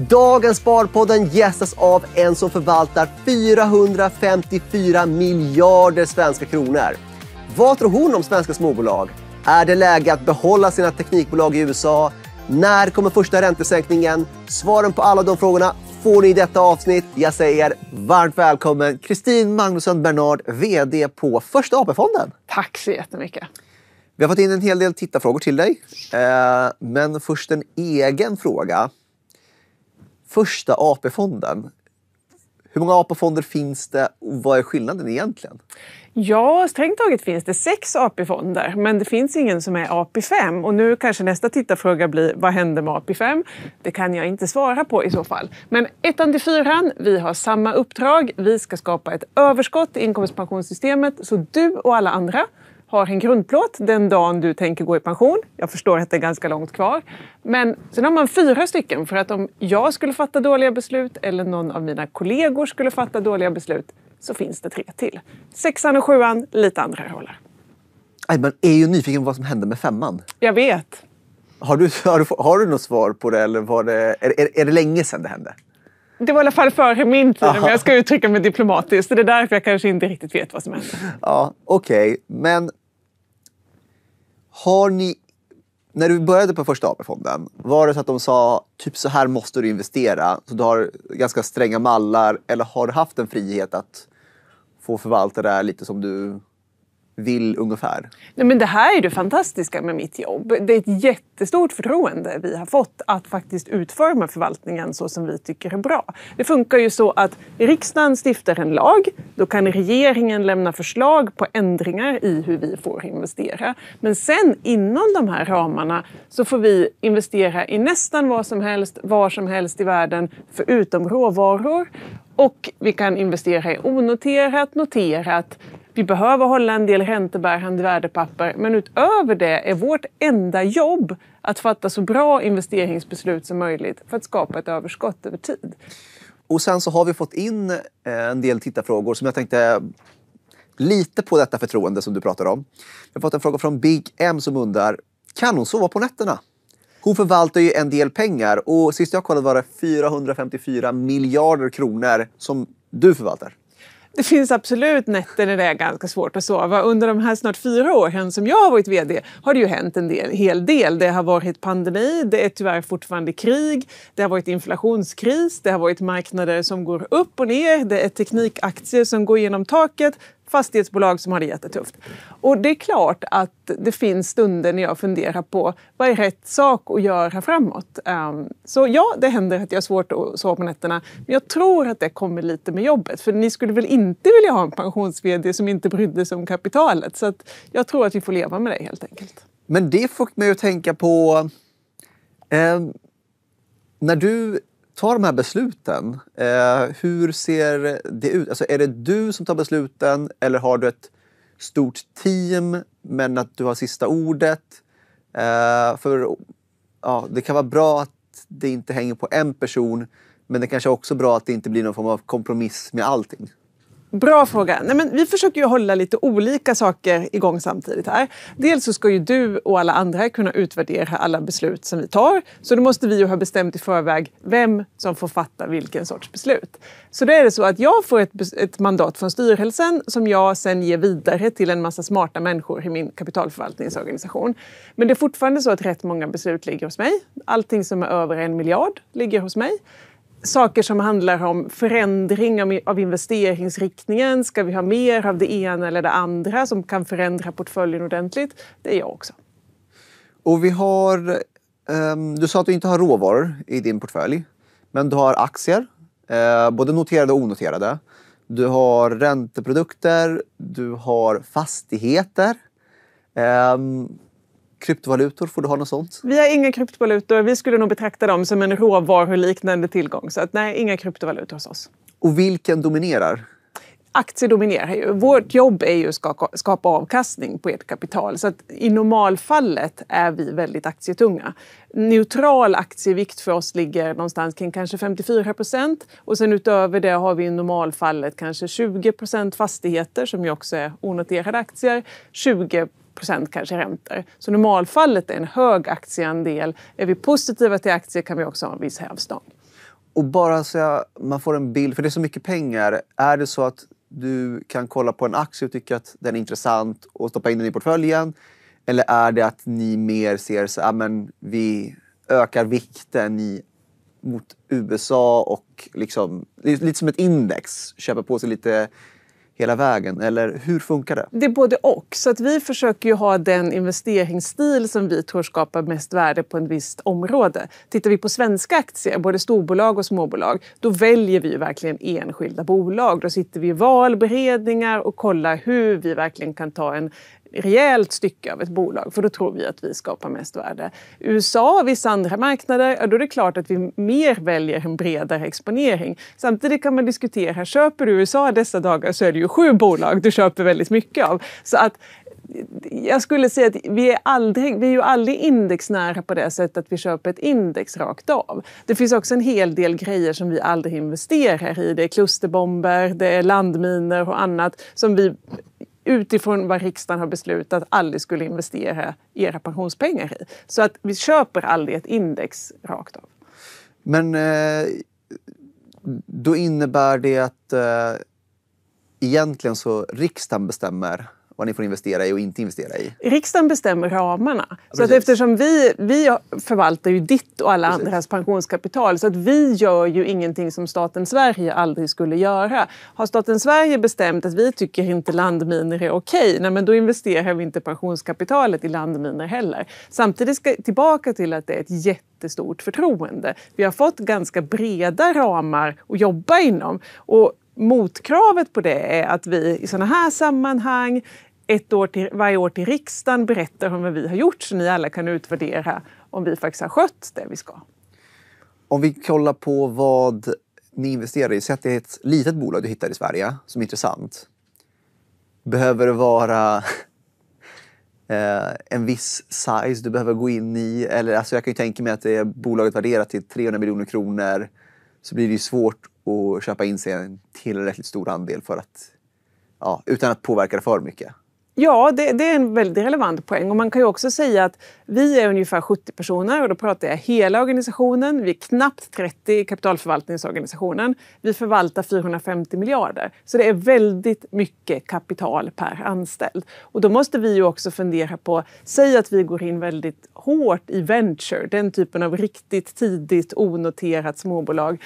Dagens Sparpodden gästas av en som förvaltar 454 miljarder svenska kronor. Vad tror hon om svenska småbolag? Är det läge att behålla sina teknikbolag i USA? När kommer första räntesänkningen? Svaren på alla de frågorna får ni i detta avsnitt. Jag säger varmt välkommen Kristin Magnusson Bernard, VD på Första AP-fonden. Tack så jättemycket. Vi har fått in en hel del tittarfrågor till dig. Eh, men först en egen fråga. Första AP-fonden, hur många AP-fonder finns det och vad är skillnaden egentligen? Ja, strängt taget finns det sex AP-fonder, men det finns ingen som är AP5. Och nu kanske nästa tittarfråga blir, vad händer med AP5? Det kan jag inte svara på i så fall. Men ettan till fyran, vi har samma uppdrag. Vi ska skapa ett överskott i inkomstpensionssystemet så du och alla andra har en grundplåt den dagen du tänker gå i pension. Jag förstår att det är ganska långt kvar. Men sen har man fyra stycken för att om jag skulle fatta dåliga beslut eller någon av mina kollegor skulle fatta dåliga beslut så finns det tre till. Sexan och sjuan, lite andra roller. Man är ju nyfiken på vad som hände med femman. Jag vet. Har du, har du, har du något svar på det? Eller var det är, är, är det länge sedan det hände? Det var i alla fall före min tid, om jag ska uttrycka mig diplomatiskt. Det är därför jag kanske inte riktigt vet vad som hände. Ja, Okej, okay. men har ni, när du började på första AP-fonden, var det så att de sa typ så här måste du investera, så du har ganska stränga mallar eller har du haft en frihet att få förvalta det här lite som du vill ungefär? Nej, men det här är det fantastiska med mitt jobb. Det är ett jättestort förtroende vi har fått att faktiskt utforma förvaltningen så som vi tycker är bra. Det funkar ju så att riksdagen stiftar en lag. Då kan regeringen lämna förslag på ändringar i hur vi får investera. Men sen inom de här ramarna så får vi investera i nästan vad som helst, var som helst i världen, förutom råvaror. Och vi kan investera i onoterat, noterat vi behöver hålla en del räntebärande värdepapper, men utöver det är vårt enda jobb att fatta så bra investeringsbeslut som möjligt för att skapa ett överskott över tid. Och sen så har vi fått in eh, en del tittarfrågor som jag tänkte lite på detta förtroende som du pratar om. Jag har fått en fråga från Big M som undrar, kan hon sova på nätterna? Hon förvaltar ju en del pengar och sist jag kollade var det 454 miljarder kronor som du förvaltar. Det finns absolut nätter när det är ganska svårt att sova. Under de här snart fyra åren som jag har varit VD har det ju hänt en del, hel del. Det har varit pandemi, det är tyvärr fortfarande krig, det har varit inflationskris, det har varit marknader som går upp och ner, det är teknikaktier som går genom taket, fastighetsbolag som har det jättetufft. Och det är klart att det finns stunder när jag funderar på vad är rätt sak att göra framåt. Um, så ja, det händer att jag har svårt att sova på nätterna. Men jag tror att det kommer lite med jobbet. För ni skulle väl inte vilja ha en pensions som inte brydde sig om kapitalet. Så jag tror att vi får leva med det helt enkelt. Men det får mig att tänka på eh, när du tar de här besluten? Eh, hur ser det ut? Alltså, är det du som tar besluten eller har du ett stort team men att du har sista ordet? Eh, för ja, Det kan vara bra att det inte hänger på en person men det kanske också är bra att det inte blir någon form av kompromiss med allting. Bra fråga. Nej, men vi försöker ju hålla lite olika saker igång samtidigt här. Dels så ska ju du och alla andra kunna utvärdera alla beslut som vi tar. Så då måste vi ju ha bestämt i förväg vem som får fatta vilken sorts beslut. Så då är det så att jag får ett, ett mandat från styrelsen som jag sen ger vidare till en massa smarta människor i min kapitalförvaltningsorganisation. Men det är fortfarande så att rätt många beslut ligger hos mig. Allting som är över en miljard ligger hos mig saker som handlar om förändring av investeringsriktningen. Ska vi ha mer av det ena eller det andra som kan förändra portföljen ordentligt? Det är jag också. Och vi har... Ehm, du sa att du inte har råvaror i din portfölj. Men du har aktier, eh, både noterade och onoterade. Du har ränteprodukter, du har fastigheter. Um, kryptovalutor? Får du ha något sånt? Vi har inga kryptovalutor. Vi skulle nog betrakta dem som en råvaruliknande tillgång. Så att, nej, inga kryptovalutor hos oss. Och vilken dominerar? aktier dominerar ju. Vårt jobb är ju att skapa avkastning på ert kapital. Så att i normalfallet är vi väldigt aktietunga. Neutral aktievikt för oss ligger någonstans kring kanske 54 procent. Och sen utöver det har vi i normalfallet kanske 20 procent fastigheter som ju också är onoterade aktier. 20 procent kanske räntor. Så normalfallet är en hög aktieandel. Är vi positiva till aktier kan vi också ha en viss hävstång. Och bara så jag, man får en bild, för det är så mycket pengar. Är det så att du kan kolla på en aktie och tycka att den är intressant och stoppa in den i portföljen? Eller är det att ni mer ser så att ja, vi ökar vikten i, mot USA och liksom, lite som ett index, köper på sig lite hela vägen? Eller hur funkar det? Det är både och. Så att vi försöker ju ha den investeringsstil som vi tror skapar mest värde på ett visst område. Tittar vi på svenska aktier, både storbolag och småbolag, då väljer vi verkligen enskilda bolag. Då sitter vi i valberedningar och kollar hur vi verkligen kan ta en rejält stycke av ett bolag för då tror vi att vi skapar mest värde. USA och vissa andra marknader, då är det klart att vi mer väljer en bredare exponering. Samtidigt kan man diskutera, köper du USA dessa dagar så är det ju sju bolag du köper väldigt mycket av. Så att jag skulle säga att vi är, aldrig, vi är ju aldrig indexnära på det sättet att vi köper ett index rakt av. Det finns också en hel del grejer som vi aldrig investerar i. Det är klusterbomber, det är landminer och annat som vi utifrån vad riksdagen har beslutat aldrig skulle investera era pensionspengar i. Så att vi köper aldrig ett index rakt av. Men eh, då innebär det att eh, egentligen så riksdagen bestämmer vad ni får investera i och inte investera i? Riksdagen bestämmer ramarna. Ja, så att eftersom vi, vi förvaltar ju ditt och alla precis. andras pensionskapital så att vi gör ju ingenting som staten Sverige aldrig skulle göra. Har staten Sverige bestämt att vi tycker inte landminor är okej, okay, men då investerar vi inte pensionskapitalet i landminor heller. Samtidigt ska tillbaka till att det är ett jätte jättestort förtroende. Vi har fått ganska breda ramar att jobba inom. Och motkravet på det är att vi i sådana här sammanhang ett år till, varje år till riksdagen berättar om vad vi har gjort så ni alla kan utvärdera om vi faktiskt har skött det vi ska. Om vi kollar på vad ni investerar i. Säg att det är ett litet bolag du hittar i Sverige som är intressant. Behöver det vara eh, en viss size du behöver gå in i? Eller, alltså jag kan ju tänka mig att det är bolaget värderat till 300 miljoner kronor så blir det ju svårt att köpa in sig en tillräckligt stor andel för att, ja, utan att påverka det för mycket. Ja, det, det, är en väldigt relevant poäng. Och man kan ju också säga att vi är ungefär 70 personer och då pratar jag hela organisationen. Vi är knappt 30 i kapitalförvaltningsorganisationen. Vi förvaltar 450 miljarder. Så det är väldigt mycket kapital per anställd. Och då måste vi ju också fundera på, säg att vi går in väldigt hårt i venture, den typen av riktigt tidigt onoterat småbolag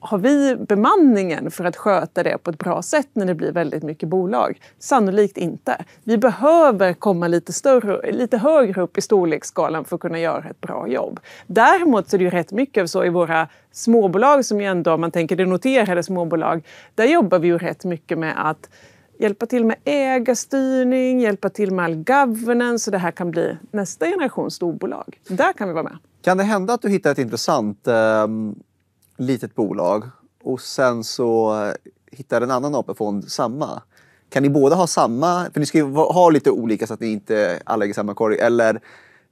har vi bemanningen för att sköta det på ett bra sätt när det blir väldigt mycket bolag? Sannolikt inte. Vi behöver komma lite, större, lite högre upp i storleksskalan för att kunna göra ett bra jobb. Däremot så är det ju rätt mycket så i våra småbolag som ju ändå, om man tänker det noterade småbolag, där jobbar vi ju rätt mycket med att hjälpa till med ägarstyrning, hjälpa till med all governance så det här kan bli nästa generations storbolag. Där kan vi vara med. Kan det hända att du hittar ett intressant eh litet bolag och sen så eh, hittar en annan AP-fond samma. Kan ni båda ha samma? För ni ska ju ha lite olika så att ni inte alla äger samma korg. Eller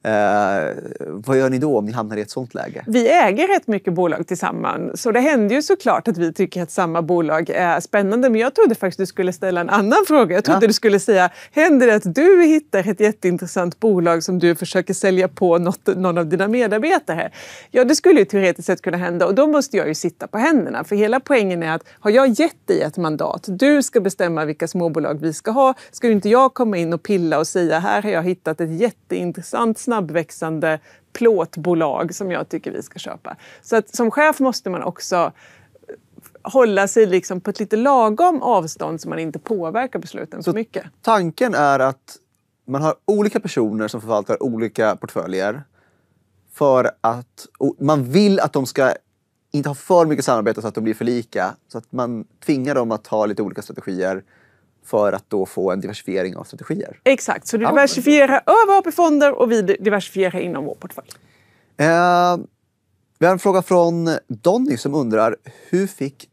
Eh, vad gör ni då om ni hamnar i ett sånt läge? Vi äger rätt mycket bolag tillsammans så det händer ju såklart att vi tycker att samma bolag är spännande. Men jag trodde faktiskt du skulle ställa en annan fråga. Jag trodde ja. du skulle säga, händer det att du hittar ett jätteintressant bolag som du försöker sälja på något, någon av dina medarbetare? Ja, det skulle ju teoretiskt sett kunna hända och då måste jag ju sitta på händerna. För hela poängen är att har jag gett dig ett mandat, du ska bestämma vilka småbolag vi ska ha, ska ju inte jag komma in och pilla och säga här har jag hittat ett jätteintressant snabb snabbväxande plåtbolag som jag tycker vi ska köpa. Så att som chef måste man också eh, hålla sig liksom på ett lite lagom avstånd så man inte påverkar besluten så, så mycket. Tanken är att man har olika personer som förvaltar olika portföljer för att man vill att de ska inte ha för mycket samarbete så att de blir för lika. Så att man tvingar dem att ha lite olika strategier för att då få en diversifiering av strategier. Exakt, så du diversifierar ja. över AP-fonder och vi diversifierar inom vår portfölj. Eh, vi har en fråga från Donny som undrar hur fick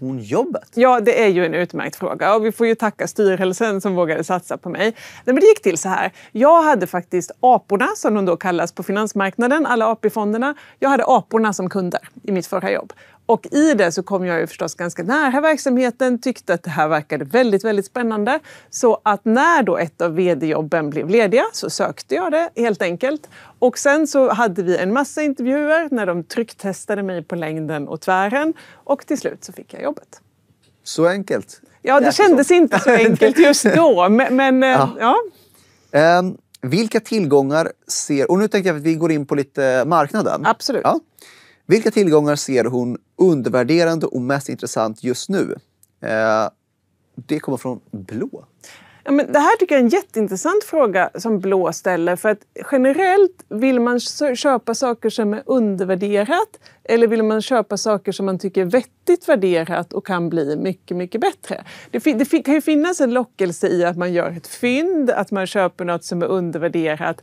hon jobbet? Ja, det är ju en utmärkt fråga och vi får ju tacka styrelsen som vågade satsa på mig. men det gick till så här. Jag hade faktiskt aporna, som de då kallas på finansmarknaden, alla AP-fonderna. Jag hade aporna som kunder i mitt förra jobb. Och i det så kom jag ju förstås ganska nära verksamheten, tyckte att det här verkade väldigt, väldigt spännande. Så att när då ett av vd-jobben blev lediga så sökte jag det helt enkelt. Och sen så hade vi en massa intervjuer när de trycktestade mig på längden och tvären och till slut så fick jag jobbet. Så enkelt? Ja, det, det kändes inte så enkelt just då, men, men eh, ja. ja. Um, vilka tillgångar ser... Och nu tänkte jag att vi går in på lite marknaden. Absolut. Ja. Vilka tillgångar ser hon undervärderande och mest intressant just nu? Eh, det kommer från Blå. Ja, men det här tycker jag är en jätteintressant fråga som Blå ställer. För att generellt vill man köpa saker som är undervärderat eller vill man köpa saker som man tycker är vettigt värderat och kan bli mycket, mycket bättre? Det, det kan ju finnas en lockelse i att man gör ett fynd, att man köper något som är undervärderat.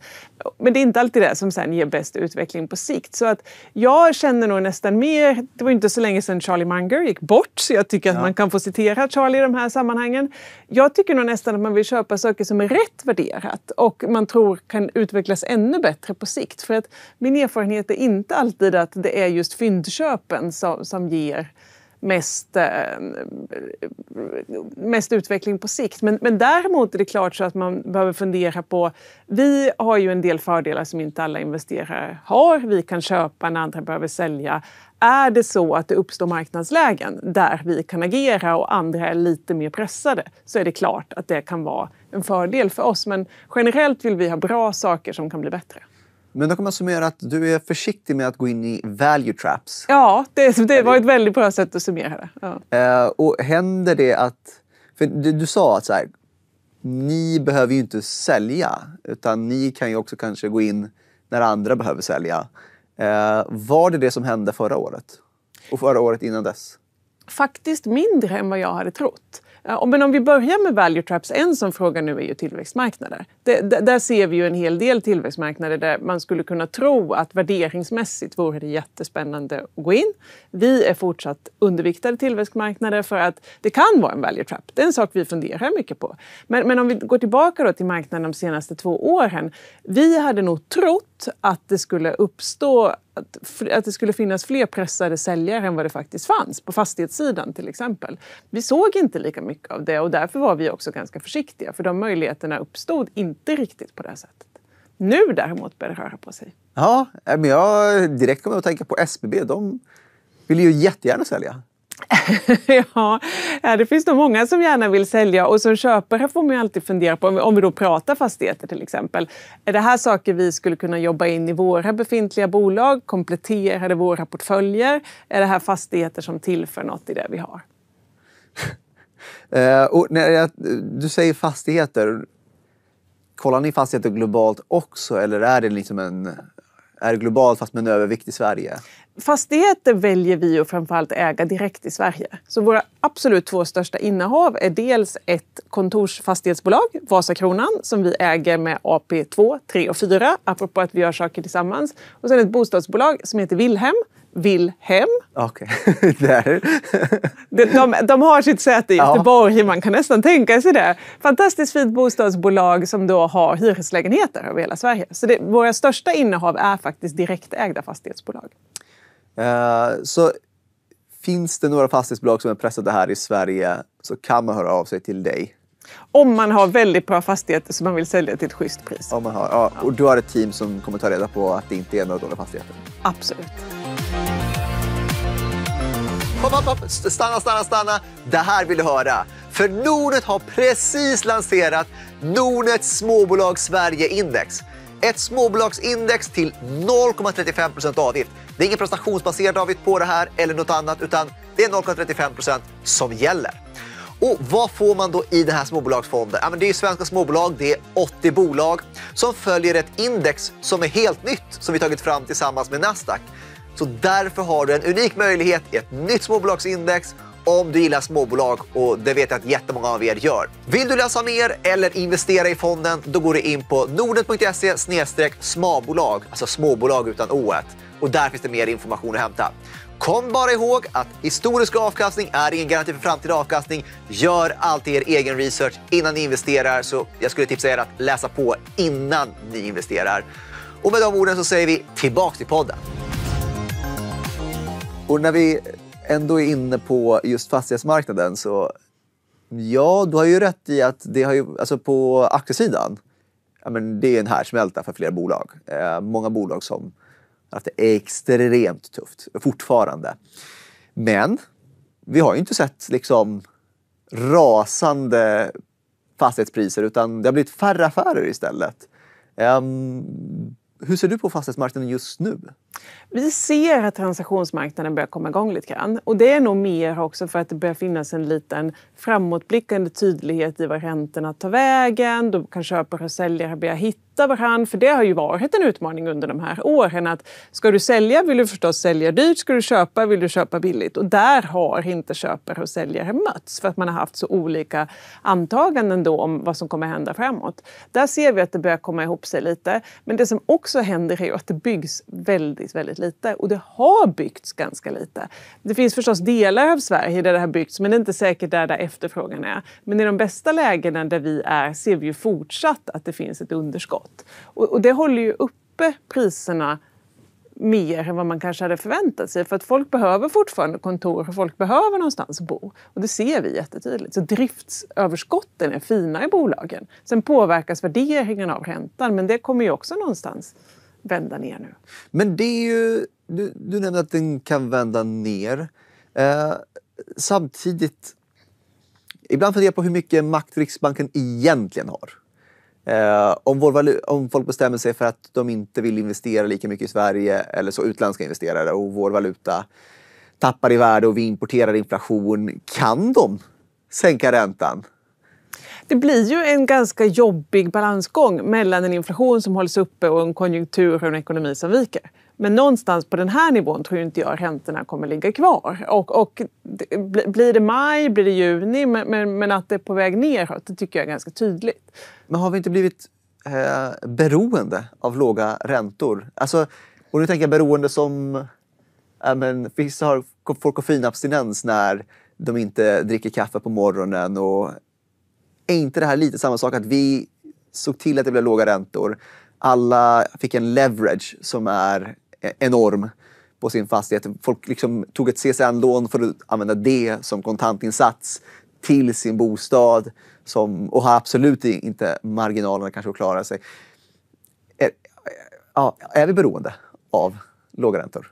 Men det är inte alltid det som sen ger bäst utveckling på sikt. Så att jag känner nog nästan mer, det var inte så länge sedan Charlie Munger gick bort, så jag tycker att ja. man kan få citera Charlie i de här sammanhangen. Jag tycker nog nästan att man vill köpa saker som är rätt värderat och man tror kan utvecklas ännu bättre på sikt. För att min erfarenhet är inte alltid att det är just just fyndköpen som, som ger mest, eh, mest utveckling på sikt. Men, men däremot är det klart så att man behöver fundera på... Vi har ju en del fördelar som inte alla investerare har. Vi kan köpa när andra behöver sälja. Är det så att det uppstår marknadslägen där vi kan agera och andra är lite mer pressade så är det klart att det kan vara en fördel för oss. Men generellt vill vi ha bra saker som kan bli bättre. Men då kan man summera att du är försiktig med att gå in i value traps. Ja, det, det var ett väldigt bra sätt att summera det. Ja. Uh, och händer det att... För du, du sa att så här, ni behöver ju inte sälja utan ni kan ju också kanske gå in när andra behöver sälja. Uh, var det det som hände förra året? Och förra året innan dess? Faktiskt mindre än vad jag hade trott. Eh, men om vi börjar med value traps, en sån fråga nu är ju tillväxtmarknader. där ser vi ju en hel del tillväxtmarknader där man skulle kunna tro att värderingsmässigt vore det jättespännande att gå in. Vi är fortsatt underviktade tillväxtmarknader för att det kan vara en value trap. Det är en sak vi funderar mycket på. Men, men om vi går tillbaka då till marknaden de senaste två åren. Vi hade nog trott att det skulle uppstå att, att det skulle finnas fler pressade säljare än vad det faktiskt fanns på fastighetssidan till exempel. Vi såg inte lika mycket av det och därför var vi också ganska försiktiga för de möjligheterna uppstod inte riktigt på det sättet. Nu däremot börjar det röra på sig. Ja, äh, men jag direkt kommer att tänka på SBB. De vill ju jättegärna sälja. ja, det finns nog många som gärna vill sälja och som köpare får man ju alltid fundera på, om vi då pratar fastigheter till exempel, är det här saker vi skulle kunna jobba in i våra befintliga bolag, kompletterade våra portföljer? Är det här fastigheter som tillför något i det vi har? Eh, och när jag, du säger fastigheter, kollar ni fastigheter globalt också eller är det liksom en är globalt, fast med en övervikt i Sverige? Fastigheter väljer vi att framförallt äga direkt i Sverige. Så våra absolut två största innehav är dels ett kontorsfastighetsbolag, Vasakronan, som vi äger med AP2, 3 och 4, apropå att vi gör saker tillsammans. Och sen ett bostadsbolag som heter Vilhem Wilhelm. Okay. Där. de, de, de, har sitt säte i Göteborg, ja. man kan nästan tänka sig det. Fantastiskt fint bostadsbolag som då har hyreslägenheter över hela Sverige. Så det, våra största innehav är faktiskt direktägda fastighetsbolag. Uh, så finns det några fastighetsbolag som är pressade här i Sverige så kan man höra av sig till dig. Om man har väldigt bra fastigheter som man vill sälja till ett schysst pris. Om man har, ja. Och du har ett team som kommer ta reda på att det inte är några dåliga fastigheter? Absolut upp, upp, upp. Stanna, stanna, stanna. Det här vill du höra. För Nordnet har precis lanserat Nordnets Småbolag Sverige-index. Ett småbolagsindex till 0,35 avgift. Det är ingen prestationsbaserad avgift på det här eller något annat, utan det är 0,35 som gäller. Och vad får man då i den här småbolagsfonden? Ja, det är svenska småbolag, det är 80 bolag som följer ett index som är helt nytt som vi tagit fram tillsammans med Nasdaq. Så därför har du en unik möjlighet i ett nytt småbolagsindex om du gillar småbolag och det vet jag att jättemånga av er gör. Vill du läsa mer eller investera i fonden? Då går du in på nordnet.se smabolag, alltså småbolag utan o och där finns det mer information att hämta. Kom bara ihåg att historisk avkastning är ingen garanti för framtida avkastning. Gör alltid er egen research innan ni investerar, så jag skulle tipsa er att läsa på innan ni investerar. Och med de orden så säger vi tillbaka till podden. Och när vi ändå är inne på just fastighetsmarknaden så ja, du har ju rätt i att det har ju, alltså på aktiesidan, ja, men det är en härdsmälta för flera bolag. Eh, många bolag som har haft det extremt tufft fortfarande. Men vi har ju inte sett liksom rasande fastighetspriser utan det har blivit färre affärer istället. Um, hur ser du på fastighetsmarknaden just nu? Vi ser att transaktionsmarknaden börjar komma igång lite grann. Och det är nog mer också för att det börjar finnas en liten framåtblickande tydlighet i var räntorna tar vägen. Då kan köpare och säljare börja hitta varandra. För det har ju varit en utmaning under de här åren. att Ska du sälja vill du förstås sälja dyrt. Ska du köpa vill du köpa billigt. Och där har inte köpare och säljare mötts för att man har haft så olika antaganden då om vad som kommer hända framåt. Där ser vi att det börjar komma ihop sig lite. Men det som också händer är ju att det byggs väldigt faktiskt väldigt lite och det har byggts ganska lite. Det finns förstås delar av Sverige där det har byggts men det är inte säkert där, där efterfrågan är. Men i de bästa lägena där vi är ser vi ju fortsatt att det finns ett underskott och, och det håller ju uppe priserna mer än vad man kanske hade förväntat sig. För att folk behöver fortfarande kontor och folk behöver någonstans att bo. Och det ser vi jättetydligt. Så driftsöverskotten är fina i bolagen. Sen påverkas värderingen av räntan, men det kommer ju också någonstans vända ner nu. Men det är ju, du, du nämnde att den kan vända ner. Eh, samtidigt, ibland funderar jag på hur mycket makt Riksbanken egentligen har. Eh, om, vår, om, folk bestämmer sig för att de inte vill investera lika mycket i Sverige eller så utländska investerare och vår valuta tappar i värde och vi importerar inflation. Kan de sänka räntan det blir ju en ganska jobbig balansgång mellan en inflation som hålls uppe och en konjunktur och en ekonomi som viker. Men någonstans på den här nivån tror inte jag räntorna kommer ligga kvar. Och, och blir det maj, blir det juni, men, men, men, att det är på väg neråt, det tycker jag är ganska tydligt. Men har vi inte blivit eh, beroende av låga räntor? Alltså, och nu tänker jag beroende som... Äh, men, vissa har, får koffeinabstinens när de inte dricker kaffe på morgonen och är inte det här lite samma sak? Att vi såg till att det blev låga räntor. Alla fick en leverage som är e- enorm på sin fastighet. Folk liksom tog ett CSN-lån för att använda det som kontantinsats till sin bostad som, och har absolut inte marginalerna kanske att klara sig. Är, ja, är vi beroende av låga räntor?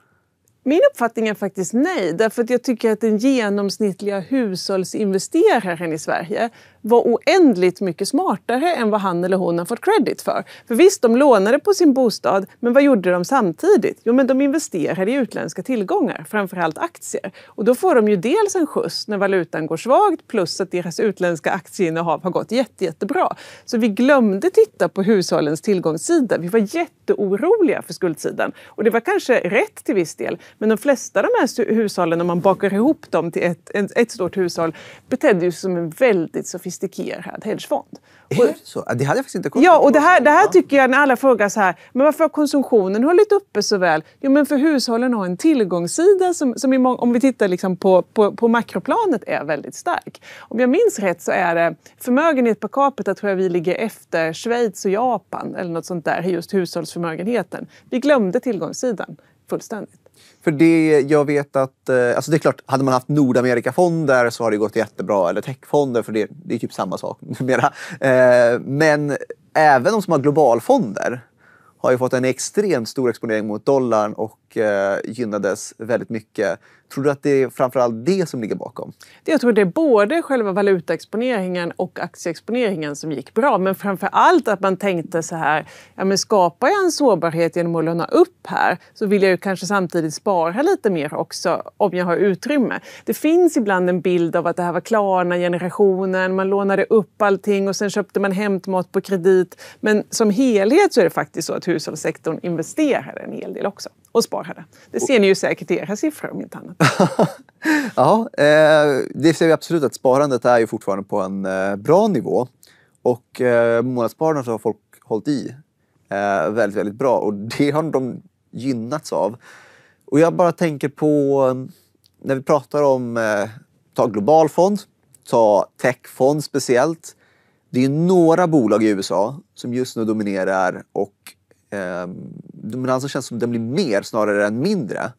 Min uppfattning är faktiskt nej, därför att jag tycker att den genomsnittliga hushållsinvesteraren i Sverige var oändligt mycket smartare än vad han eller hon har fått credit för. För visst, de lånade på sin bostad, men vad gjorde de samtidigt? Jo, men de investerade i utländska tillgångar, framförallt aktier. Och då får de ju dels en skjuts när valutan går svagt, plus att deras utländska aktieinnehav har gått jätte, jättebra. Så vi glömde titta på hushållens tillgångssida. Vi var jätteoroliga för skuldsidan. Och det var kanske rätt till viss del, men de flesta av de här hushållen, om man bakar ihop dem till ett, ett stort hushåll, betedde sig som en väldigt sofistikerad hedgefond. Är det så? Det hade jag faktiskt inte kommit Ja, och det här, det här tycker jag när alla frågar så här, men varför har konsumtionen hållit uppe så väl? Jo, men för hushållen har en tillgångssida som, som många, om vi tittar liksom på, på, på makroplanet är väldigt stark. Om jag minns rätt så är det förmögenhet per capita tror jag vi ligger efter Schweiz och Japan eller något sånt där, just hushållsförmögenheten. Vi glömde tillgångssidan fullständigt. För det jag vet att, eh, alltså det är klart, hade man haft Nordamerikafonder så har det gått jättebra, eller techfonder, för det, det är typ samma sak numera. Eh, men även de som har globalfonder har ju fått en extremt stor exponering mot dollarn och eh, gynnades väldigt mycket Tror du att det är framförallt det som ligger bakom? Jag tror det är både själva valutaexponeringen och aktieexponeringen som gick bra. Men framför allt att man tänkte så här, ja, men skapar jag en sårbarhet genom att låna upp här så vill jag ju kanske samtidigt spara lite mer också om jag har utrymme. Det finns ibland en bild av att det här var Klarna-generationen, man lånade upp allting och sen köpte man hämtmat på kredit. Men som helhet så är det faktiskt så att hushållssektorn investerade en hel del också och sparade. Det ser ni ju säkert i era siffror om inte annat. ja, eh, det ser vi absolut att sparandet är ju fortfarande på en eh, bra nivå. Och eh, månadssparandet har folk hållit i eh, väldigt, väldigt bra och det har de gynnats av. Och jag bara tänker på när vi pratar om ta global fond, ta techfond speciellt. Det är några bolag i USA som just nu dominerar och eh, dominansen känns som den blir mer snarare än mindre.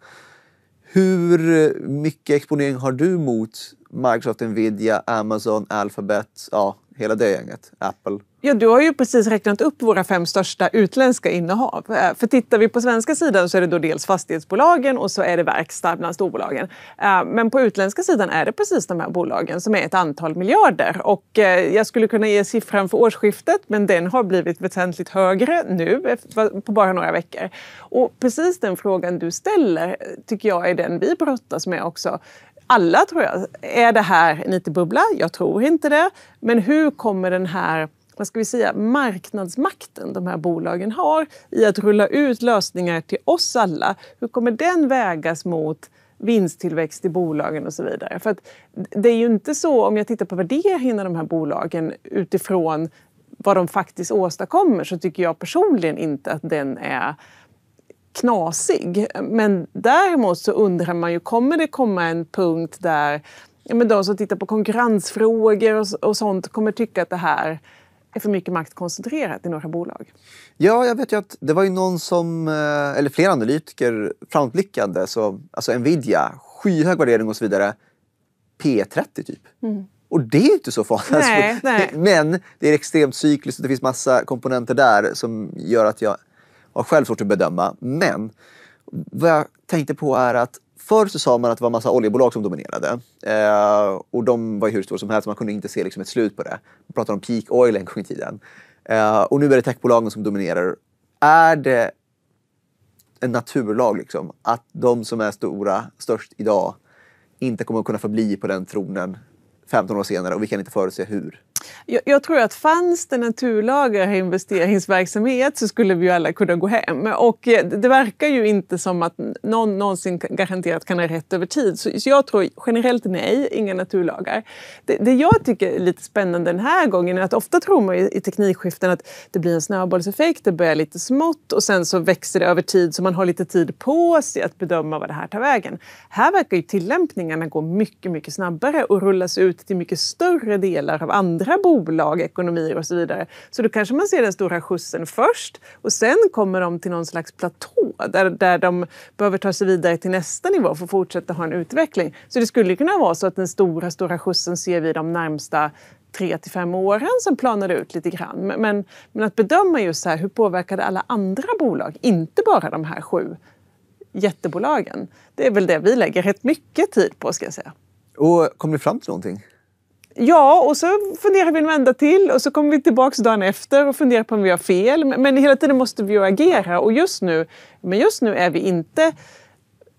Hur mycket exponering har du mot Microsoft, Nvidia, Amazon, Alphabet, ja, hela det gänget? Apple? Ja, du har ju precis räknat upp våra fem största utländska innehav. Eh, för tittar vi på svenska sidan så är det då dels fastighetsbolagen och så är det verkstad bland storbolagen. Eh, men på utländska sidan är det precis de här bolagen som är ett antal miljarder. Och eh, jag skulle kunna ge siffran för årsskiftet men den har blivit väsentligt högre nu på bara några veckor. Och precis den frågan du ställer tycker jag är den vi brottas med också alla tror jag. Är det här en IT-bubbla? Jag tror inte det. Men hur kommer den här vad ska vi säga, marknadsmakten de här bolagen har i att rulla ut lösningar till oss alla, hur kommer den vägas mot vinsttillväxt i bolagen och så vidare. För det är ju inte så, om jag tittar på värderingen av de här bolagen utifrån vad de faktiskt åstadkommer så tycker jag personligen inte att den är knasig. Men däremot så undrar man ju, kommer det komma en punkt där ja, men de som tittar på konkurrensfrågor och, och sånt kommer tycka att det här är för mycket makt koncentrerat i några bolag. Ja, jag vet ju att det var ju någon som, eh, eller flera analytiker framblickade, alltså Nvidia, skyhög värdering och så vidare, P30 typ. Mm. Och det är ju inte så farligt. Nej, alltså, nej. Men det är extremt cykliskt och det finns massa komponenter där som gör att jag har själv svårt att bedöma. Men vad jag tänkte på är att Förr så sa man att det var en massa oljebolag som dominerade. Eh, och de var ju hur stora som helst, man kunde inte se liksom ett slut på det. Man pratade om peak oil en gång i tiden. Eh, och nu är det techbolagen som dominerar. Är det en naturlag liksom, att de som är stora, störst idag inte kommer att kunna förbli på den tronen 15 år senare och vi kan inte förutse hur? Jag, jag, tror att fanns det naturlagar i investeringsverksamhet så skulle vi ju alla kunna gå hem. Och eh, det verkar ju inte som att någon någonsin garanterat kan ha rätt över tid. Så, så jag tror generellt nej, inga naturlagar. Det, det, jag tycker är lite spännande den här gången är att ofta tror man i, i teknikskiften att det blir en snöbollseffekt, det börjar lite smått och sen så växer det över tid så man har lite tid på sig att bedöma vad det här tar vägen. Här verkar ju tillämpningarna gå mycket, mycket snabbare och rullas ut till mycket större delar av andra andra bolag, ekonomier och så vidare. Så då kanske man ser den stora skjutsen först och sen kommer de till någon slags platå där, där de behöver ta sig vidare till nästa nivå för att fortsätta ha en utveckling. Så det skulle kunna vara så att den stora, stora skjutsen ser vi de närmsta tre till fem åren som planar ut lite grann. Men, men att bedöma just här, hur påverkade alla andra bolag, inte bara de här sju jättebolagen. Det är väl det vi lägger rätt mycket tid på ska jag säga. Och kom ni fram till någonting? Ja, och så funderar vi en vända till och så kommer vi tillbaka dagen efter och funderar på om vi har fel. Men, hela tiden måste vi ju agera och just nu, men just nu är vi inte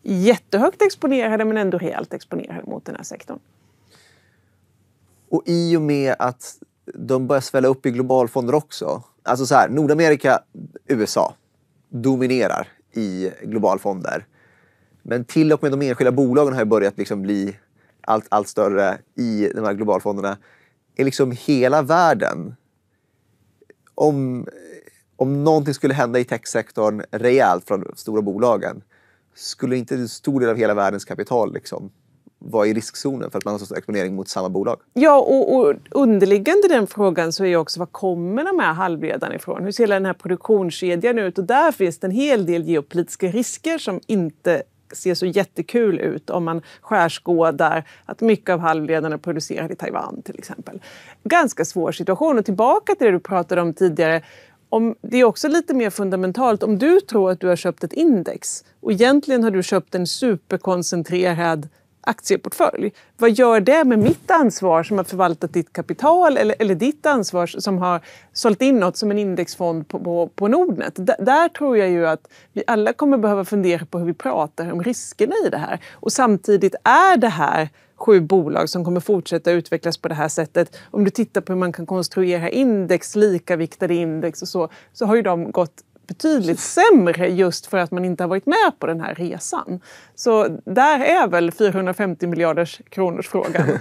jättehögt exponerade men ändå rejält exponerade mot den här sektorn. Och i och med att de börjar svälla upp i globalfonder också. Alltså så här, Nordamerika, USA dominerar i globalfonder. Men till och med de enskilda bolagen har börjat liksom bli allt, allt större i de här globalfonderna är liksom hela världen. Om, om någonting skulle hända i techsektorn rejält från de stora bolagen skulle inte en stor del av hela världens kapital liksom vara i riskzonen för att man har så exponering mot samma bolag? Ja, och, och underliggande den frågan så är också var kommer de här halvledarna ifrån? Hur ser hela den här produktionskedjan ut? Och där finns det en hel del geopolitiska risker som inte ser så jättekul ut om man skärskådar att mycket av halvledarna produceras i Taiwan till exempel. Ganska svår situation. Och tillbaka till det du pratade om tidigare. Om, det är också lite mer fundamentalt. Om du tror att du har köpt ett index och egentligen har du köpt en superkoncentrerad aktieportfölj. Vad gör det med mitt ansvar som har förvaltat ditt kapital eller, eller ditt ansvar som har sålt in något som en indexfond på, på, på Nordnet? D där tror jag ju att vi alla kommer behöva fundera på hur vi pratar om riskerna i det här. Och samtidigt är det här sju bolag som kommer fortsätta utvecklas på det här sättet. Om du tittar på hur man kan konstruera index, likaviktade index och så, så har ju de gått betydligt sämre just för att man inte har varit med på den här resan. Så där är väl 450 miljarders kronors frågan.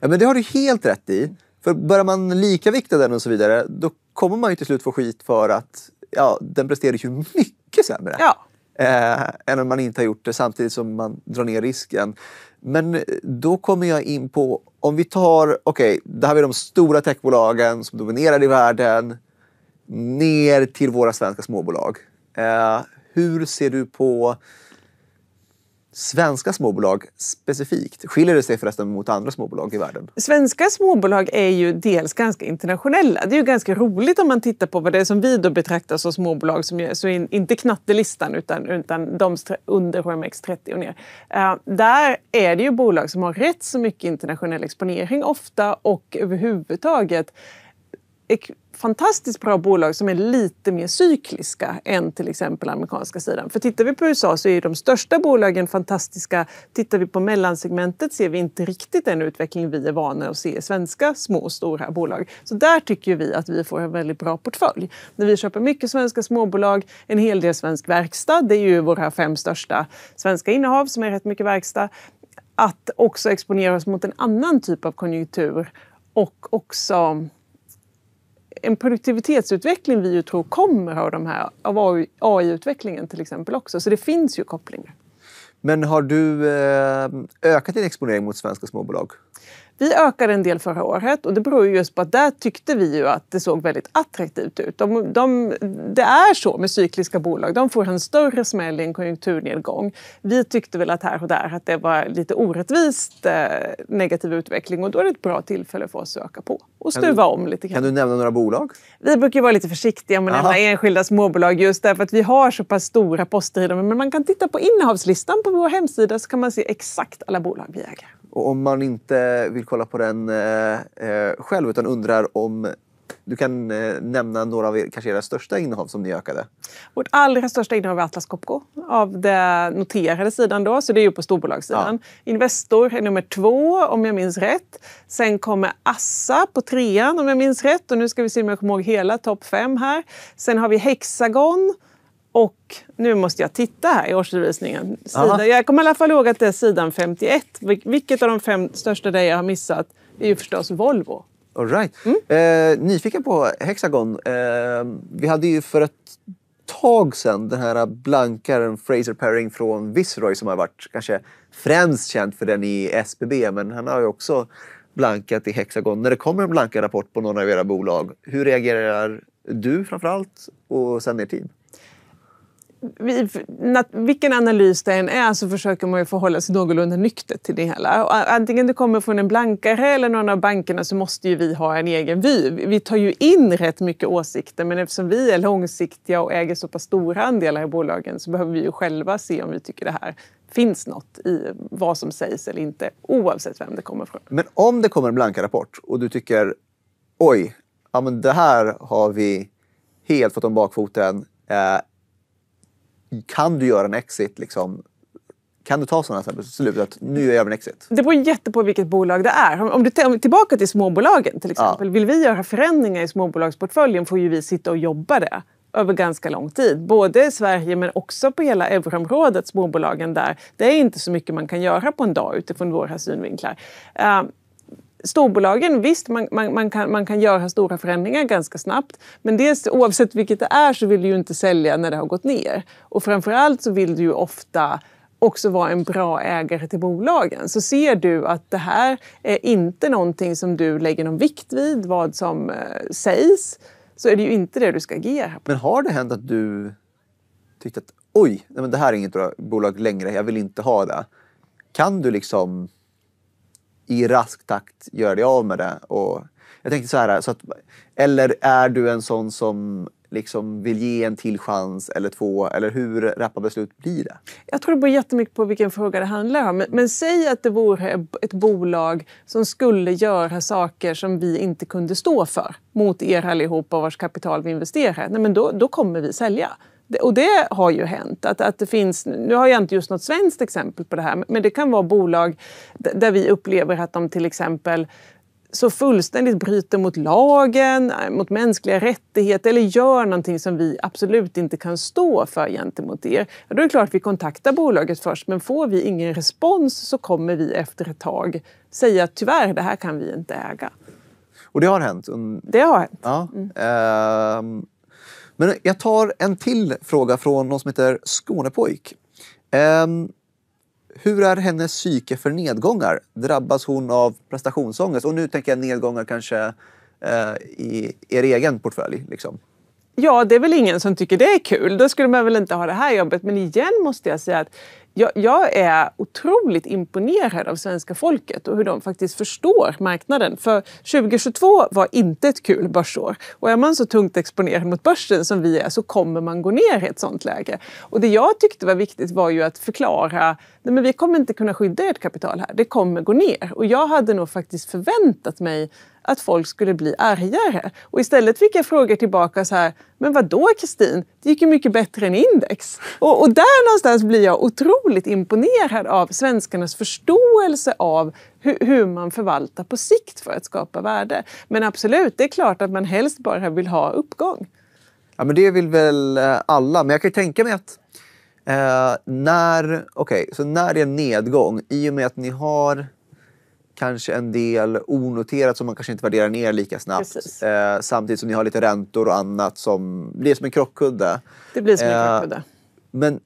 ja, men det har du helt rätt i. För börjar man lika likavikta den och så vidare, då kommer man ju till slut få skit för att ja, den presterar ju mycket sämre. Ja. Eh, än om man inte har gjort det samtidigt som man drar ner risken. Men då kommer jag in på, om vi tar, okej, okay, det här är de stora techbolagen som dominerar i världen ner till våra svenska småbolag. Eh, hur ser du på svenska småbolag specifikt? Skiljer det sig förresten mot andra småbolag i världen? Svenska småbolag är ju dels ganska internationella. Det är ju ganska roligt om man tittar på vad det är som vi då betraktar som småbolag, som är, så in, inte knattelistan utan, utan de under HMX30 och ner. Uh, där är det ju bolag som har rätt så mycket internationell exponering ofta och överhuvudtaget fantastiskt bra bolag som är lite mer cykliska än till exempel amerikanska sidan. För tittar vi på USA så är ju de största bolagen fantastiska. Tittar vi på mellansegmentet ser vi inte riktigt den utveckling vi är vana att se i svenska små och stora bolag. Så där tycker vi att vi får en väldigt bra portfölj. När vi köper mycket svenska småbolag, en hel del svensk verkstad, det är ju våra fem största svenska innehav som är rätt mycket verkstad. Att också exponera oss mot en annan typ av konjunktur och också en produktivitetsutveckling vi ju tror kommer av, av AI-utvecklingen till exempel också. Så det finns ju kopplingar. Men har du eh, ökat din exponering mot svenska småbolag? Vi ökade en del förra året och det beror just på att där tyckte vi ju att det såg väldigt attraktivt ut. De, de, det är så med cykliska bolag, de får en större smäll i en konjunkturnedgång. Vi tyckte väl att här och där att det var lite orättvist eh, negativ utveckling och då är det ett bra tillfälle för oss att öka på och stuva du, om lite grann. Kan du nämna några bolag? Vi brukar vara lite försiktiga med att nämna enskilda småbolag just därför att vi har så pass stora poster i dem. Men man kan titta på innehavslistan på vår hemsida så kan man se exakt alla bolag vi äger. Och om man inte vill kolla på den eh, eh, själv utan undrar om du kan eh, nämna några av er, kanske era största innehav som ni ökade? Vårt allra största innehav är Atlas Copco av den noterade sidan då, så det är ju på storbolagssidan. Ja. Investor är nummer två om jag minns rätt. Sen kommer Assa på trean om jag minns rätt och nu ska vi se om jag kommer ihåg hela topp fem här. Sen har vi Hexagon och nu måste jag titta här i årsredovisningen. jag kommer i alla fall ihåg att det är sidan 51. Vilket av de fem största där jag har missat är ju förstås Volvo. All right. Mm. Eh, nyfiken på Hexagon. Eh, vi hade ju för ett tag sedan den här blankaren Fraser Perring från Viceroy som har varit kanske främst känd för den i SBB men han har ju också blankat i Hexagon. När det kommer en blankarrapport på några av era bolag, hur reagerar du framförallt och sen ert team? vilken analys det än är så försöker man ju förhålla sig någorlunda nyktert till det hela. Antingen det kommer från en blankare eller någon av bankerna så måste ju vi ha en egen vy. Vi tar ju in rätt mycket åsikter men eftersom vi är långsiktiga och äger så pass stora andelar i bolagen så behöver vi ju själva se om vi tycker det här finns något i vad som sägs eller inte oavsett vem det kommer från. Men om det kommer en blankarapport och du tycker oj, ja, men det här har vi helt fått om bakfoten. Eh, kan du göra en exit liksom, kan du ta sådana beslut att nu gör vi en exit? Det beror jätte på vilket bolag det är. Om du om, tillbaka till småbolagen till exempel. Ja. Vill vi göra förändringar i småbolagsportföljen får ju vi sitta och jobba det över ganska lång tid. Både i Sverige men också på hela euroområdet, småbolagen där. Det är inte så mycket man kan göra på en dag utifrån våra synvinklar. Uh, Storbolagen, visst, man, man, man, kan, man kan göra stora förändringar ganska snabbt. Men dels, oavsett vilket det är så vill du ju inte sälja när det har gått ner. Och framförallt så vill du ju ofta också vara en bra ägare till bolagen. Så ser du att det här är inte någonting som du lägger någon vikt vid, vad som eh, sägs, så är det ju inte det du ska agera på. Men har det hänt att du tyckt att oj, nej men det här är inget bra bolag längre, jag vill inte ha det. Kan du liksom i rask takt göra dig av med det. Och jag tänkte så här, så att, eller är du en sån som liksom vill ge en till chans eller två? Eller hur rappa beslut blir det? Jag tror det beror jättemycket på vilken fråga det handlar om. Men, men, säg att det vore ett bolag som skulle göra saker som vi inte kunde stå för mot er allihopa vars kapital vi investerar. Nej, men då, då kommer vi sälja. Och det har ju hänt. Att, att det finns, nu har jag inte just något svenskt exempel på det här men det kan vara bolag där vi upplever att de till exempel så fullständigt bryter mot lagen, eh, mot mänskliga rättigheter eller gör någonting som vi absolut inte kan stå för gentemot er. Då är det klart att vi kontaktar bolaget först men får vi ingen respons så kommer vi efter ett tag säga att tyvärr, det här kan vi inte äga. Och det har hänt? Det har hänt. Ja. Mm. Uh... Men jag tar en till fråga från någon som heter Skånepojk. Um, hur är hennes psyke för nedgångar? Drabbas hon av prestationsångest? Och nu tänker jag nedgångar kanske uh, i er egen portfölj. Liksom. Ja, det är väl ingen som tycker det är kul. Då skulle man väl inte ha det här jobbet. Men igen måste jag säga att jag, jag, är otroligt imponerad av svenska folket och hur de faktiskt förstår marknaden. För 2022 var inte ett kul börsår. Och är man så tungt exponerad mot börsen som vi är så kommer man gå ner i ett sånt läge. Och det jag tyckte var viktigt var ju att förklara nej men vi kommer inte kunna skydda ert kapital här. Det kommer gå ner. Och jag hade nog faktiskt förväntat mig att folk skulle bli argare. Och istället fick jag frågor tillbaka så här, men vad då Kristin? Det gick ju mycket bättre än index. Och, och, där någonstans blir jag otroligt imponerad av svenskarnas förståelse av hu hur man förvaltar på sikt för att skapa värde. Men absolut, det är klart att man helst bara vill ha uppgång. Ja, men det vill väl eh, alla, men jag kan tänka mig att eh, när, okay, så när det är nedgång, i och med att ni har kanske en del onoterat som man kanske inte värderar ner lika snabbt. Eh, samtidigt som ni har lite räntor och annat som blir som en krockkudde. Det blir som eh, en krockkudde. Men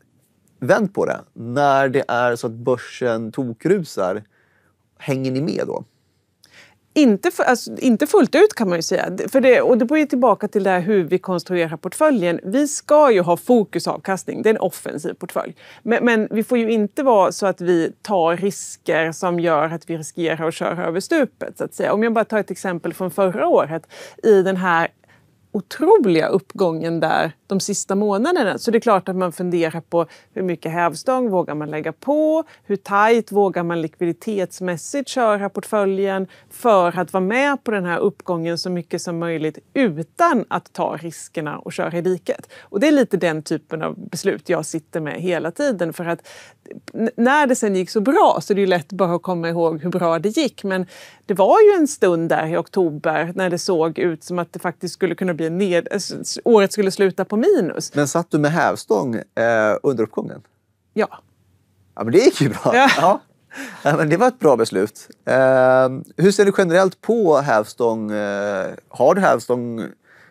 vänd på det. När det är så att börsen tokrusar, hänger ni med då? Inte, alltså, inte fullt ut kan man ju säga. För det, och det går ju tillbaka till det här hur vi konstruerar portföljen. Vi ska ju ha fokusavkastning, det är en offensiv portfölj. Men, men, vi får ju inte vara så att vi tar risker som gör att vi riskerar att köra över stupet. Så att säga. Om jag bara tar ett exempel från förra året. I den här otroliga uppgången där de sista månaderna. Så det är klart att man funderar på hur mycket hävstång vågar man lägga på? Hur tajt vågar man likviditetsmässigt köra portföljen för att vara med på den här uppgången så mycket som möjligt utan att ta riskerna och köra i diket? Och det är lite den typen av beslut jag sitter med hela tiden för att när det sen gick så bra så är det ju lätt bara att komma ihåg hur bra det gick. Men det var ju en stund där i oktober när det såg ut som att det faktiskt skulle kunna bli ned, eh, året skulle sluta på minus. Men satt du med hävstång eh, under uppgången? Ja. Ja, men det gick ju bra. Ja. ja. ja men det var ett bra beslut. Eh, hur ser du generellt på hävstång? Eh, har du hävstång?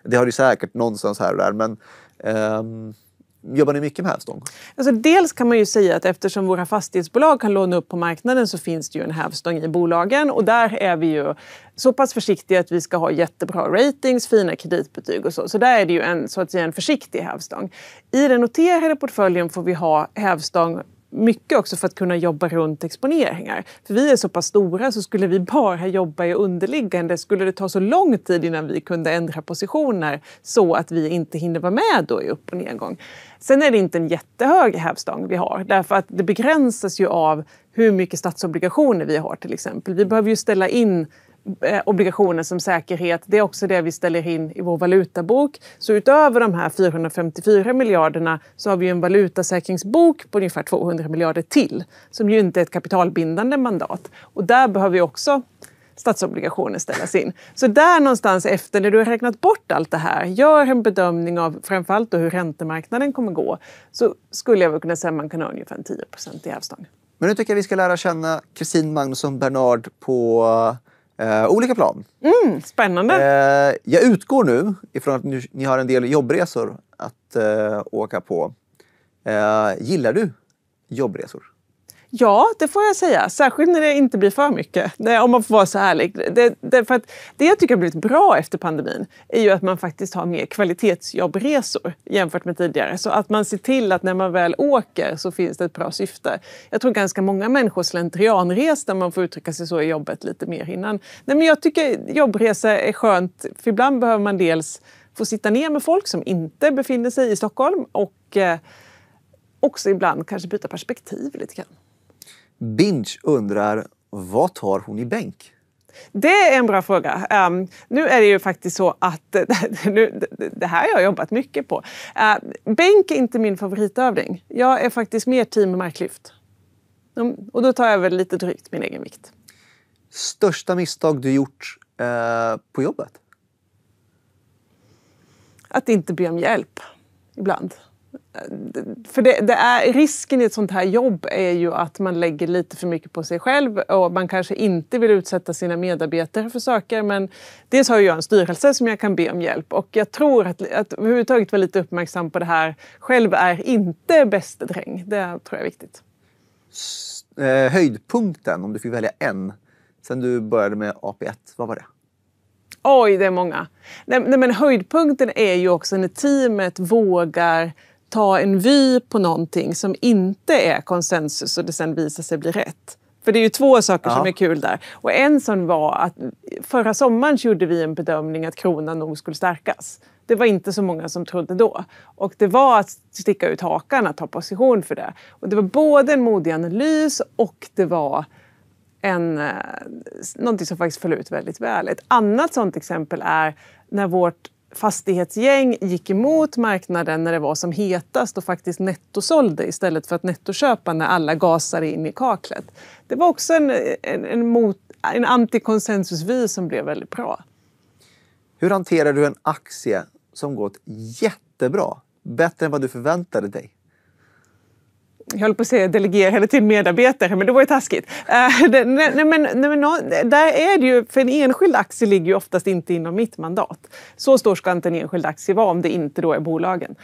Det har du säkert någonstans här och där, men ehm, Jobbar ni mycket med hävstång? Alltså, dels kan man ju säga att eftersom våra fastighetsbolag kan låna upp på marknaden så finns det ju en hävstång i bolagen och där är vi ju så pass försiktiga att vi ska ha jättebra ratings, fina kreditbetyg och så. Så där är det ju en, så att säga, en försiktig hävstång. I den noterade portföljen får vi ha hävstång mycket också för att kunna jobba runt exponeringar. För vi är så pass stora så skulle vi bara jobba i underliggande skulle det ta så lång tid innan vi kunde ändra positioner så att vi inte hinner vara med då i upp och nedgång. Sen är det inte en jättehög hävstång vi har därför att det begränsas ju av hur mycket statsobligationer vi har till exempel. Vi behöver ju ställa in Eh, obligationer som säkerhet. Det är också det vi ställer in i vår valutabok. Så utöver de här 454 miljarderna så har vi en valutasäkringsbok på ungefär 200 miljarder till som ju inte är ett kapitalbindande mandat. Och där behöver vi också statsobligationer ställas in. Så där någonstans efter, när du har räknat bort allt det här, gör en bedömning av framförallt hur räntemarknaden kommer gå, så skulle jag väl kunna säga att man kan ha ungefär 10 i avstånd. Men nu tycker jag vi ska lära känna Kristin Magnusson Bernard på eh, Eh, olika plan. Mm, spännande! Eh, jag utgår nu ifrån att ni, ni har en del jobbresor att eh, åka på. Eh, gillar du jobbresor? Ja, det får jag säga. Särskilt när det inte blir för mycket. Om man får vara så ärlig. Det, det, för att det jag tycker har blivit bra efter pandemin är ju att man faktiskt har mer kvalitetsjobbresor jämfört med tidigare. Så att man ser till att när man väl åker så finns det ett bra syfte. Jag tror ganska många människor slentrianreste, om man får uttrycka sig så, i jobbet lite mer innan. Nej, men jag tycker jobbresa är skönt, för ibland behöver man dels få sitta ner med folk som inte befinner sig i Stockholm och eh, också ibland kanske byta perspektiv lite grann. Binge undrar, vad tar hon i bänk? Det är en bra fråga. Um, nu är det ju faktiskt så att nu, det här har jag jobbat mycket på. Uh, bänk är inte min favoritövning. Jag är faktiskt mer team marklyft. Um, och då tar jag väl lite drygt min egen vikt. Största misstag du gjort uh, på jobbet? Att inte be om hjälp ibland för det, det, är, risken i ett sånt här jobb är ju att man lägger lite för mycket på sig själv och man kanske inte vill utsätta sina medarbetare för saker. Men dels har jag en styrelse som jag kan be om hjälp och jag tror att, att överhuvudtaget vara lite uppmärksam på det här. Själv är inte bäste dräng. Det tror jag är viktigt. S eh, höjdpunkten, om du fick välja en, sen du började med AP1, vad var det? Oj, det är många. Nej, nej, men höjdpunkten är ju också när teamet vågar ta en vy på någonting som inte är konsensus och det sen visar sig bli rätt. För det är ju två saker ja. som är kul där. Och en sån var att förra sommaren gjorde vi en bedömning att kronan nog skulle stärkas. Det var inte så många som trodde då. Och det var att sticka ut hakan, att ta position för det. Och det var både en modig analys och det var en, eh, någonting som faktiskt föll ut väldigt väl. Ett annat sånt exempel är när vårt fastighetsgäng gick emot marknaden när det var som hetast och faktiskt nettosålde istället för att nettoköpa när alla gasade in i kaklet. Det var också en, en, en, mot, en antikonsensusvy som blev väldigt bra. Hur hanterar du en aktie som gått jättebra? Bättre än vad du förväntade dig? jag höll på att säga delegerade till medarbetare, men det var ju taskigt. Eh, nej, men, nej, men där är det ju, för en enskild aktie ligger ju oftast inte inom mitt mandat. Så stor ska inte en enskild aktie vara om det inte då är bolagen.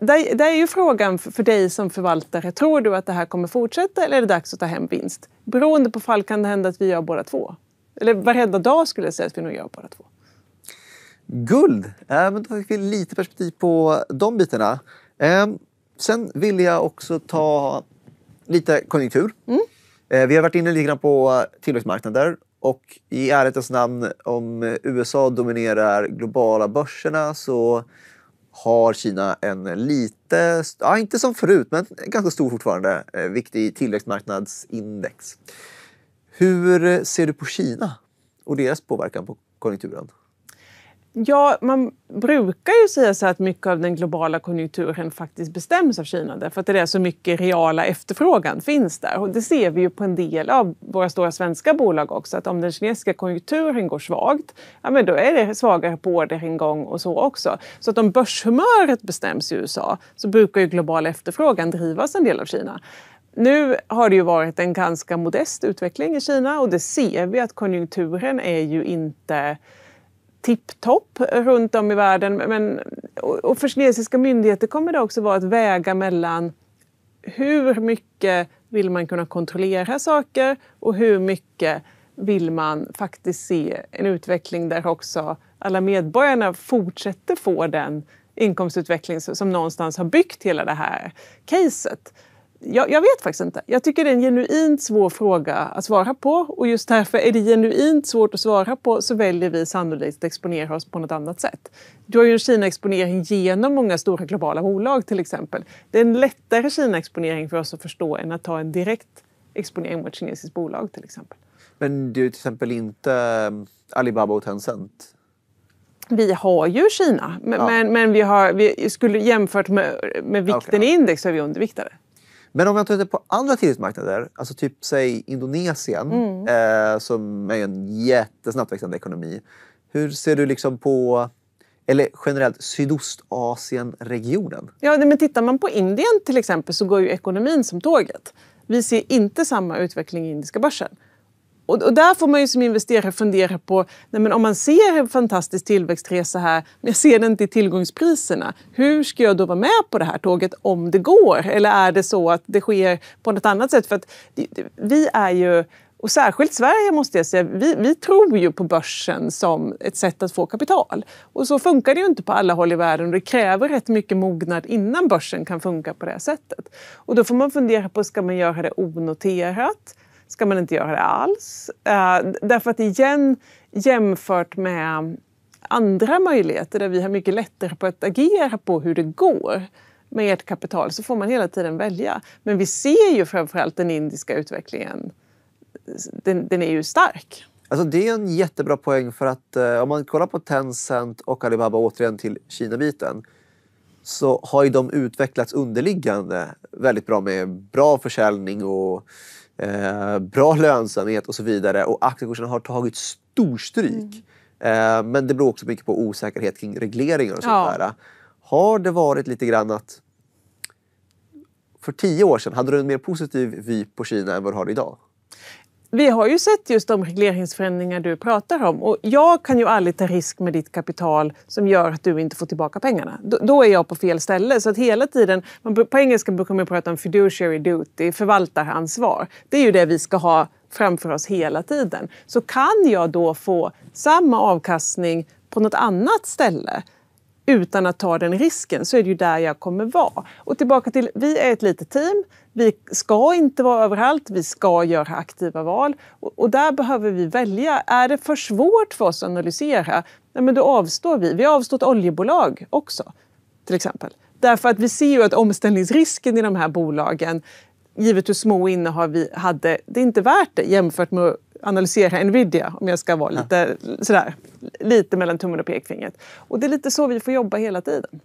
Där, är ju frågan för dig som förvaltare, tror du att det här kommer fortsätta eller är det dags att ta hem vinst? Beroende på fall kan det hända att vi gör båda två. Eller varenda dag skulle jag säga att vi nog gör båda två. Guld! Eh, men då fick vi lite perspektiv på de bitarna. Eh, Sen vill jag också ta lite konjunktur. Mm. Eh, vi har varit inne lite grann på eh, tillväxtmarknader och i ärlighetens namn, om USA dominerar globala börserna så har Kina en lite, ja, inte som förut, men ganska stor fortfarande, eh, viktig tillväxtmarknadsindex. Hur ser du på Kina och deras påverkan på konjunkturen? Ja, man brukar ju säga så att mycket av den globala konjunkturen faktiskt bestäms av Kina därför att det är så mycket reala efterfrågan finns där. Och det ser vi ju på en del av våra stora svenska bolag också att om den kinesiska konjunkturen går svagt, ja men då är det svagare på orderingång och så också. Så att om börshumöret bestäms i USA så brukar ju global efterfrågan drivas en del av Kina. Nu har det ju varit en ganska modest utveckling i Kina och det ser vi att konjunkturen är ju inte tipptopp runt om i världen. Men, och för kinesiska myndigheter kommer det också vara att väga mellan hur mycket vill man kunna kontrollera saker och hur mycket vill man faktiskt se en utveckling där också alla medborgarna fortsätter få den inkomstutveckling som någonstans har byggt hela det här caset. Jag, jag, vet faktiskt inte. Jag tycker det är en genuint svår fråga att svara på och just därför är det genuint svårt att svara på så väljer vi sannolikt att exponera oss på något annat sätt. Du har ju en Kina-exponering genom många stora globala bolag till exempel. Det är en lättare Kina-exponering för oss att förstå än att ta en direkt exponering mot kinesiskt bolag till exempel. Men du är till exempel inte ehm, Alibaba och Tencent? Vi har ju Kina, men, ja. men, men vi har, vi skulle, jämfört med, med vikten okay. i index är vi underviktade. Men om jag tittar på andra tillitsmarknader, alltså typ säg Indonesien mm. eh, som är en jättesnabbt växande ekonomi. Hur ser du liksom på eller generellt Sydostasien-regionen? Ja, men tittar man på Indien till exempel så går ju ekonomin som tåget. Vi ser inte samma utveckling i indiska börsen. Och, och, där får man ju som investerare fundera på, nej men om man ser en fantastisk tillväxtresa här, men jag ser den inte i tillgångspriserna. Hur ska jag då vara med på det här tåget om det går? Eller är det så att det sker på något annat sätt? För att vi är ju, och särskilt Sverige måste jag säga, vi, vi tror ju på börsen som ett sätt att få kapital. Och så funkar det ju inte på alla håll i världen och det kräver rätt mycket mognad innan börsen kan funka på det här sättet. Och då får man fundera på, ska man göra det onoterat? ska man inte göra det alls. Eh, därför att igen, jämfört med andra möjligheter där vi har mycket lättare på att agera på hur det går med ert kapital så får man hela tiden välja. Men vi ser ju framförallt den indiska utvecklingen. Den, den är ju stark. Alltså det är en jättebra poäng för att eh, om man kollar på Tencent och Alibaba återigen till Kina-biten så har ju de utvecklats underliggande väldigt bra med bra försäljning och eh, bra lönsamhet och så vidare. Och aktiekurserna har tagit stor stryk. Mm. Eh, men det beror också mycket på osäkerhet kring regleringar och sånt ja. där. Har det varit lite grann att för tio år sedan, hade du en mer positiv vy på Kina än vad du har idag? vi har ju sett just de regleringsförändringar du pratar om och jag kan ju aldrig ta risk med ditt kapital som gör att du inte får tillbaka pengarna. Då, då är jag på fel ställe. Så att hela tiden, på engelska brukar man prata om fiduciary duty, förvaltaransvar. Det är ju det vi ska ha framför oss hela tiden. Så kan jag då få samma avkastning på något annat ställe utan att ta den risken så är det ju där jag kommer vara. Och tillbaka till, vi är ett litet team. Vi ska inte vara överallt, vi ska göra aktiva val och, och där behöver vi välja. Är det för svårt för oss att analysera, ja, men då avstår vi. Vi har avstått oljebolag också, till exempel. Därför att vi ser ju att omställningsrisken i de här bolagen, givet hur små innehav vi hade, det är inte värt det jämfört med att analysera Nvidia, om jag ska vara lite ja. sådär, lite mellan tummen och pekfingret. Och det är lite så vi får jobba hela tiden.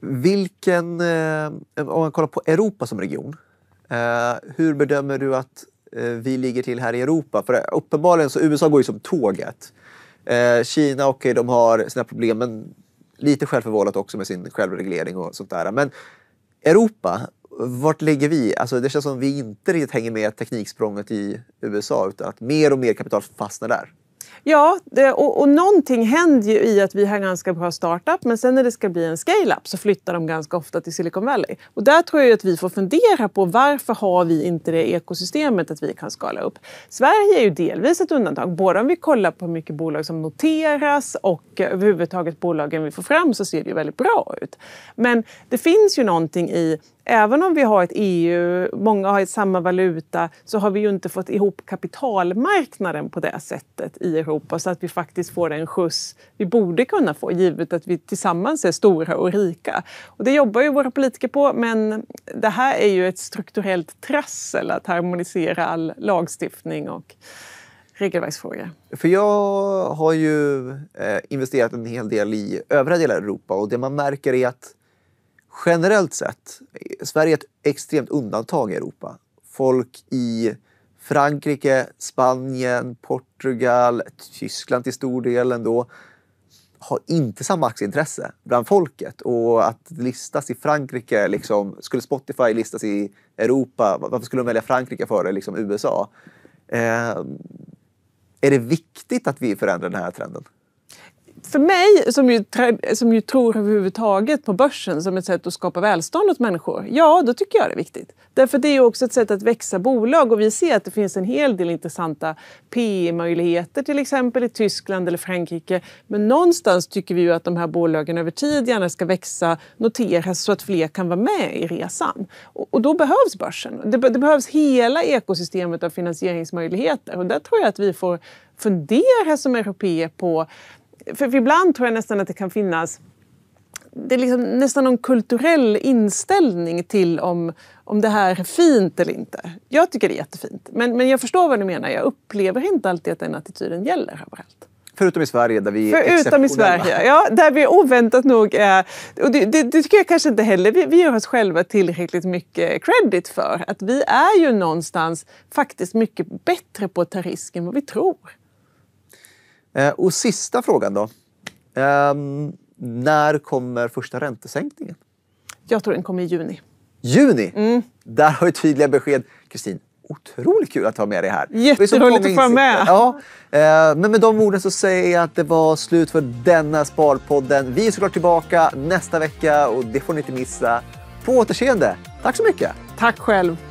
Vilken, eh, om man kollar på Europa som region, eh, hur bedömer du att eh, vi ligger till här i Europa? För uppenbarligen så USA går ju som tåget. Kina, okej, okay, de har sina problem, men lite självförvållat också med sin självreglering och sånt där. Men Europa, vart ligger vi? Alltså, det känns som vi inte riktigt hänger med tekniksprånget i USA utan att mer och mer kapital fastnar där. Ja, det, och, och någonting händer ju i att vi har en ganska bra startup men sen när det ska bli en scale-up så flyttar de ganska ofta till Silicon Valley. Och där tror jag att vi får fundera på varför har vi inte det ekosystemet att vi kan skala upp? Sverige är ju delvis ett undantag, både om vi kollar på hur mycket bolag som noteras och överhuvudtaget bolagen vi får fram så ser det ju väldigt bra ut. Men det finns ju någonting i även om vi har ett EU, många har samma valuta, så har vi ju inte fått ihop kapitalmarknaden på det sättet i Europa så att vi faktiskt får en skjuts vi borde kunna få givet att vi tillsammans är stora och rika. Och det jobbar ju våra politiker på, men det här är ju ett strukturellt trassel att harmonisera all lagstiftning och regelverksfrågor. För jag har ju eh, investerat en hel del i övriga delar av Europa och det man märker är att generellt sett, Sverige är ett extremt undantag i Europa. Folk i Frankrike, Spanien, Portugal, Tyskland till stor del ändå har inte samma aktieintresse bland folket. Och att listas i Frankrike, liksom, skulle Spotify listas i Europa, varför skulle de välja Frankrike före liksom USA? Eh, är det viktigt att vi förändrar den här trenden? för mig som ju, som ju tror överhuvudtaget på börsen som ett sätt att skapa välstånd åt människor, ja då tycker jag det är viktigt. Därför det är ju också ett sätt att växa bolag och vi ser att det finns en hel del intressanta PE-möjligheter till exempel i Tyskland eller Frankrike. Men någonstans tycker vi ju att de här bolagen över tid gärna ska växa, noteras så att fler kan vara med i resan. Och, och då behövs börsen. Det, det behövs hela ekosystemet av finansieringsmöjligheter och där tror jag att vi får fundera som europeer på för ibland tror jag nästan att det kan finnas det är liksom nästan någon kulturell inställning till om, om det här är fint eller inte. Jag tycker det är jättefint, men, men jag förstår vad du menar. Jag upplever inte alltid att den attityden gäller överallt. Förutom i Sverige där vi är Förutom i Sverige, ja. Där vi oväntat nog är... Och det, det, det, tycker jag kanske inte heller vi, vi gör oss själva tillräckligt mycket credit för. Att vi är ju någonstans faktiskt mycket bättre på att ta risk än vad vi tror. Eh, och sista frågan då. Ehm, när kommer första räntesänkningen? Jag tror den kommer i juni. Juni? Mm. Där har vi tydliga besked. Kristin, otroligt kul att ha med dig här. Jätteroligt att få vara med. Ja. Eh, men med de orden så säger jag att det var slut för denna Sparpodden. Vi är såklart tillbaka nästa vecka och det får ni inte missa. På återseende. Tack så mycket. Tack själv.